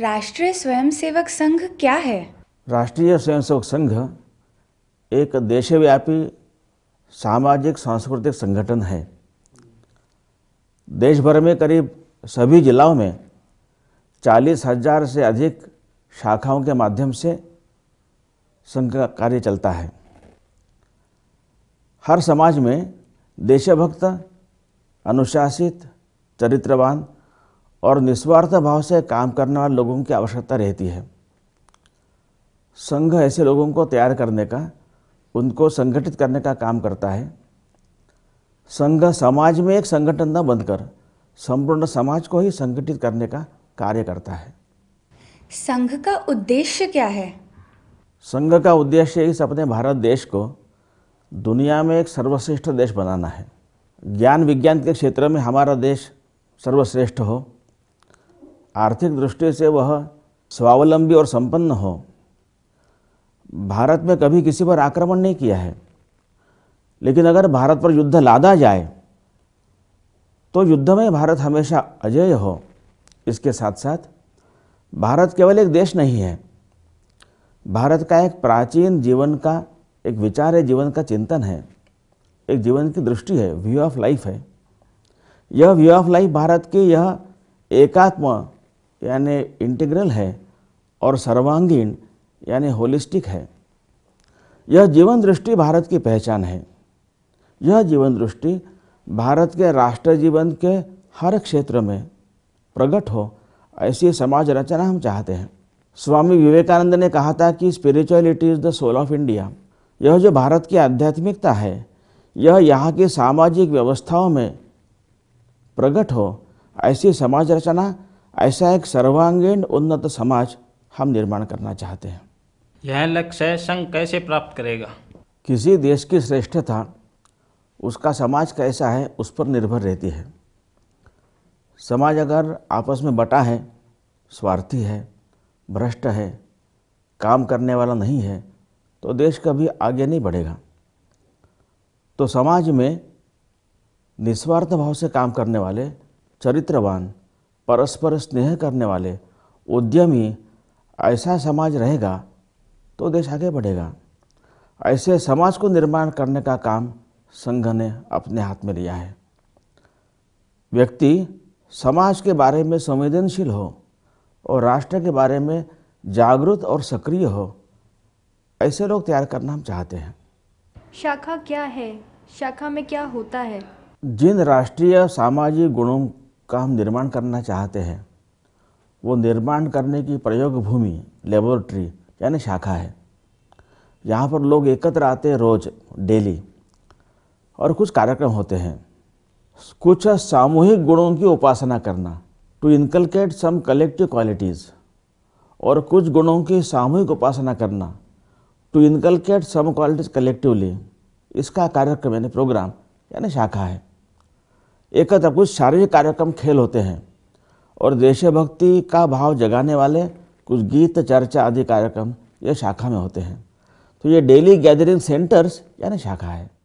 राष्ट्रीय स्वयंसेवक संघ क्या है राष्ट्रीय स्वयंसेवक संघ एक देशव्यापी सामाजिक सांस्कृतिक संगठन है देश भर में करीब सभी जिलाओं में चालीस हजार से अधिक शाखाओं के माध्यम से संघ का कार्य चलता है हर समाज में देशभक्त अनुशासित चरित्रवान और निस्वार्थ भाव से काम करने वाले लोगों की आवश्यकता रहती है संघ ऐसे लोगों को तैयार करने का उनको संगठित करने का काम करता है संघ समाज में एक संगठन न बनकर संपूर्ण समाज को ही संगठित करने का कार्य करता है संघ का उद्देश्य क्या है संघ का उद्देश्य इस अपने भारत देश को दुनिया में एक सर्वश्रेष्ठ देश बनाना है ज्ञान विज्ञान के क्षेत्र में हमारा देश सर्वश्रेष्ठ हो आर्थिक दृष्टि से वह स्वावलंबी और संपन्न हो भारत में कभी किसी पर आक्रमण नहीं किया है लेकिन अगर भारत पर युद्ध लादा जाए तो युद्ध में भारत हमेशा अजय हो इसके साथ साथ भारत केवल एक देश नहीं है भारत का एक प्राचीन जीवन का एक विचार है जीवन का चिंतन है एक जीवन की दृष्टि है व्यू ऑफ लाइफ है यह व्यू ऑफ लाइफ भारत की यह एकात्म यानी इंटीग्रल है और सर्वांगीण यानी होलिस्टिक है यह जीवन दृष्टि भारत की पहचान है यह जीवन दृष्टि भारत के राष्ट्र जीवन के हर क्षेत्र में प्रकट हो ऐसी समाज रचना हम चाहते हैं स्वामी विवेकानंद ने कहा था कि spirituality is the soul of India यह जो भारत की आध्यात्मिकता है यह यहाँ की सामाजिक व्यवस्थाओं में प्रकट हो ऐसी समाज रचना ऐसा एक सर्वांगीण उन्नत समाज हम निर्माण करना चाहते हैं यह लक्ष्य संघ कैसे प्राप्त करेगा किसी देश की श्रेष्ठता उसका समाज कैसा है उस पर निर्भर रहती है समाज अगर आपस में बटा है स्वार्थी है भ्रष्ट है काम करने वाला नहीं है तो देश कभी आगे नहीं बढ़ेगा तो समाज में निस्वार्थ भाव से काम करने वाले चरित्रवान परस्पर स्नेह करने वाले उद्यमी ऐसा समाज रहेगा तो देश आगे बढ़ेगा ऐसे समाज को निर्माण करने का काम संघ ने अपने हाथ में लिया है व्यक्ति समाज के बारे में संवेदनशील हो और राष्ट्र के बारे में जागरूक और सक्रिय हो ऐसे लोग तैयार करना हम चाहते हैं शाखा क्या है शाखा में क्या होता है जिन राष्ट्रीय सामाजिक गुणों का हम निर्माण करना चाहते हैं वो निर्माण करने की प्रयोग भूमि लेबोरेटरी यानी शाखा है यहाँ पर लोग एकत्र आते हैं रोज डेली और कुछ कार्यक्रम होते हैं कुछ सामूहिक गुणों की उपासना करना to inculcate some collective qualities और कुछ गुणों की सामूहिक उपासना करना to inculcate some qualities collectively इसका कार्यक्रम यानी प्रोग्राम यानी शाखा है एक तरफ कुछ शारीरिक कार्यक्रम खेल होते हैं और देशभक्ति का भाव जगाने वाले कुछ गीत चर्चा आदि कार्यक्रम ये शाखा में होते हैं तो ये डेली गैदरिंग सेंटर्स यानी शाखा है